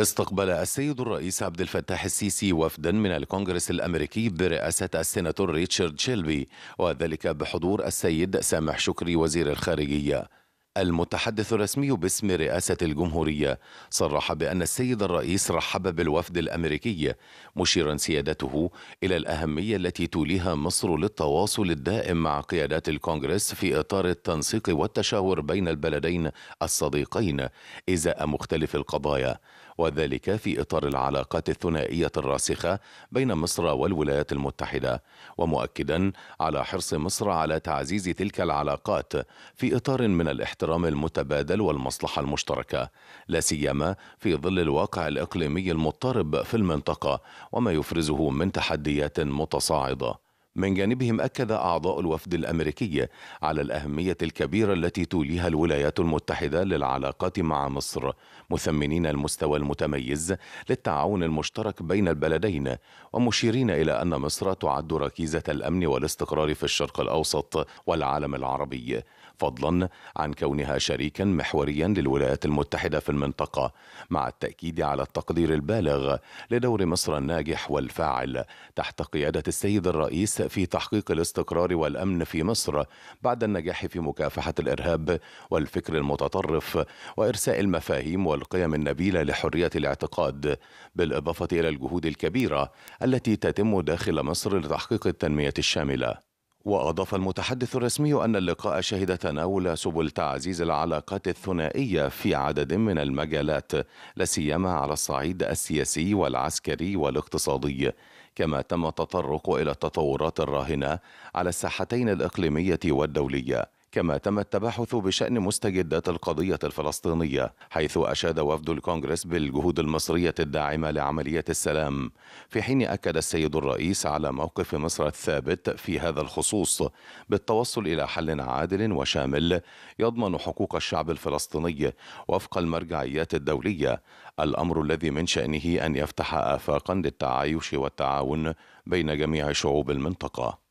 استقبل السيد الرئيس عبد الفتاح السيسي وفدا من الكونغرس الامريكي برئاسه السيناتور ريتشارد شيلبي وذلك بحضور السيد سامح شكري وزير الخارجيه. المتحدث الرسمي باسم رئاسه الجمهوريه صرح بان السيد الرئيس رحب بالوفد الامريكي مشيرا سيادته الى الاهميه التي توليها مصر للتواصل الدائم مع قيادات الكونغرس في اطار التنسيق والتشاور بين البلدين الصديقين ازاء مختلف القضايا وذلك في إطار العلاقات الثنائية الراسخة بين مصر والولايات المتحدة ومؤكدا على حرص مصر على تعزيز تلك العلاقات في إطار من الاحترام المتبادل والمصلحة المشتركة لا سيما في ظل الواقع الإقليمي المضطرب في المنطقة وما يفرزه من تحديات متصاعدة من جانبهم أكد أعضاء الوفد الأمريكي على الأهمية الكبيرة التي توليها الولايات المتحدة للعلاقات مع مصر مثمنين المستوى المتميز للتعاون المشترك بين البلدين ومشيرين إلى أن مصر تعد ركيزة الأمن والاستقرار في الشرق الأوسط والعالم العربي فضلا عن كونها شريكا محوريا للولايات المتحدة في المنطقة مع التأكيد على التقدير البالغ لدور مصر الناجح والفاعل تحت قيادة السيد الرئيس في تحقيق الاستقرار والامن في مصر بعد النجاح في مكافحه الارهاب والفكر المتطرف وارساء المفاهيم والقيم النبيله لحريه الاعتقاد بالاضافه الى الجهود الكبيره التي تتم داخل مصر لتحقيق التنميه الشامله وأضاف المتحدث الرسمي أن اللقاء شهد تناول سبل تعزيز العلاقات الثنائية في عدد من المجالات لاسيما على الصعيد السياسي والعسكري والاقتصادي كما تم التطرق إلى التطورات الراهنة على الساحتين الإقليمية والدولية كما تم التباحث بشأن مستجدات القضية الفلسطينية حيث أشاد وفد الكونغرس بالجهود المصرية الداعمة لعملية السلام في حين أكد السيد الرئيس على موقف مصر الثابت في هذا الخصوص بالتوصل إلى حل عادل وشامل يضمن حقوق الشعب الفلسطيني وفق المرجعيات الدولية الأمر الذي من شأنه أن يفتح آفاقا للتعايش والتعاون بين جميع شعوب المنطقة